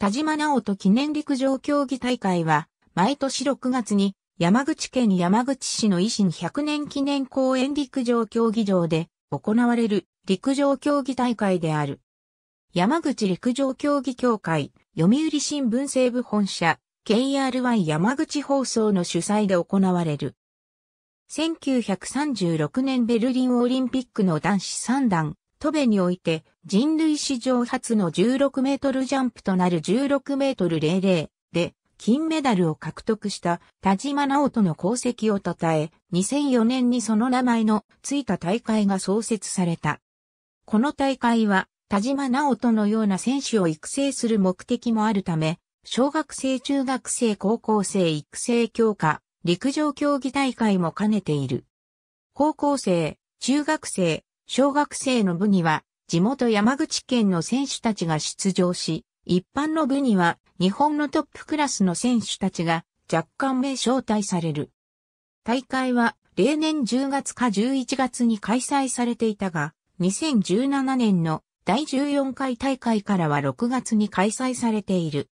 田島直人記念陸上競技大会は、毎年6月に山口県山口市の維新100年記念公園陸上競技場で行われる陸上競技大会である。山口陸上競技協会、読売新聞西部本社、KRY 山口放送の主催で行われる。1936年ベルリンオリンピックの男子3段トベにおいて人類史上初の16メートルジャンプとなる16メートル00で金メダルを獲得した田島直人の功績を称え、2004年にその名前のついた大会が創設された。この大会は田島直人のような選手を育成する目的もあるため、小学生中学生高校生育成強化、陸上競技大会も兼ねている。高校生、中学生、小学生の部には、地元山口県の選手たちが出場し、一般の部には日本のトップクラスの選手たちが若干名招待される。大会は例年10月か11月に開催されていたが、2017年の第14回大会からは6月に開催されている。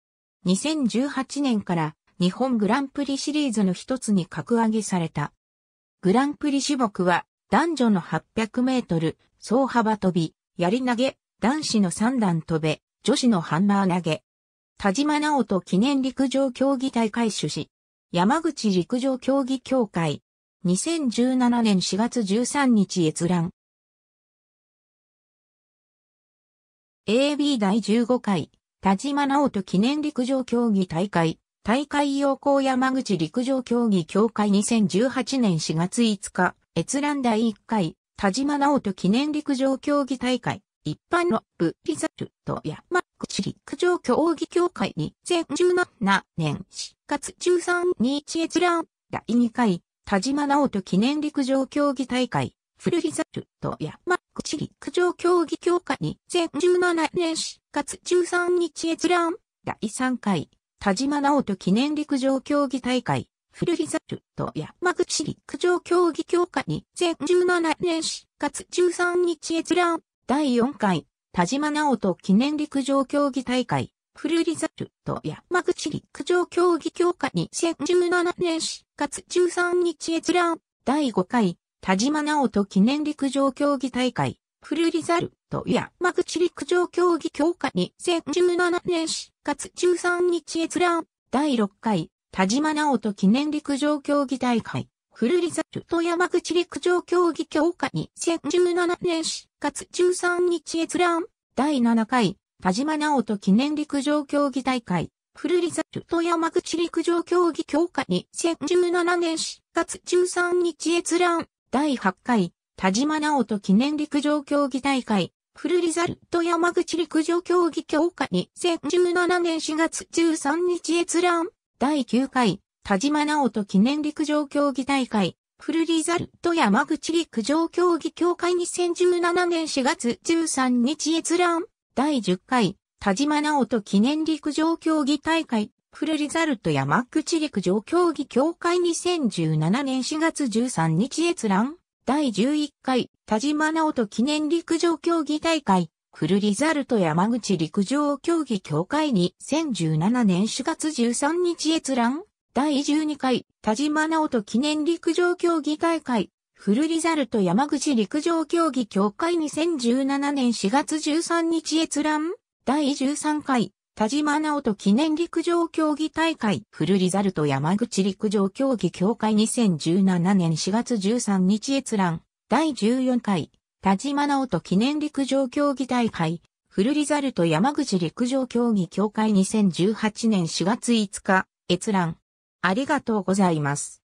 2018年から日本グランプリシリーズの一つに格上げされた。グランプリ種目は男女の800メートル、総幅飛び、槍投げ、男子の3段飛べ、女子のハンマー投げ。田島直人記念陸上競技大会主旨。山口陸上競技協会。2017年4月13日閲覧。AB 第15回、田島直人記念陸上競技大会、大会要項山口陸上競技協会2018年4月5日、閲覧第1回、田島直人記念陸上競技大会、一般のブリザルト山マックチ陸上競技協会2017年4月13日閲覧第2回、田島直人記念陸上競技大会、フルリザルト山マックチ陸上競技協会2017年4月13日閲覧第3回、田島直人記念陸上競技大会、フルリザルと山口陸上競技協会に2017年4月13日閲覧第4回田島直人記念陸上競技大会フルリザルと山口陸上競技協会に2017年4月13日閲覧第5回田島直人記念陸上競技大会フルリザルト山口陸上競技協会に2017年4月13日閲覧第6回田島直人記念陸上競技大会、古里里山口陸上競技協会2017年4月13日閲覧、第7回、田島直人記念陸上競技大会、古里里山口陸上競技協会2017年4月13日閲覧、第8回、田島直人記念陸上競技大会、フルリザルト山口陸上競技協会2017年4月13日閲覧、第9回、田島直人記念陸上競技大会、フルリザルト山口陸上競技協会2017年4月13日閲覧、第10回、田島直人記念陸上競技大会、フルリザルト山口陸上競技協会2017年4月13日閲覧、第11回、田島直人記念陸上競技大会、クルリザルト山口陸上競技協会に2017年4月13日閲覧第12回田島直人記念陸上競技大会フルリザルト山口陸上競技協会2017年4月13日閲覧第13回田島直人記念陸上競技大会フルリザルト山口陸上競技協会2017年4月13日閲覧第14回田島直人記念陸上競技大会、フルリザルト山口陸上競技協会2018年4月5日、閲覧。ありがとうございます。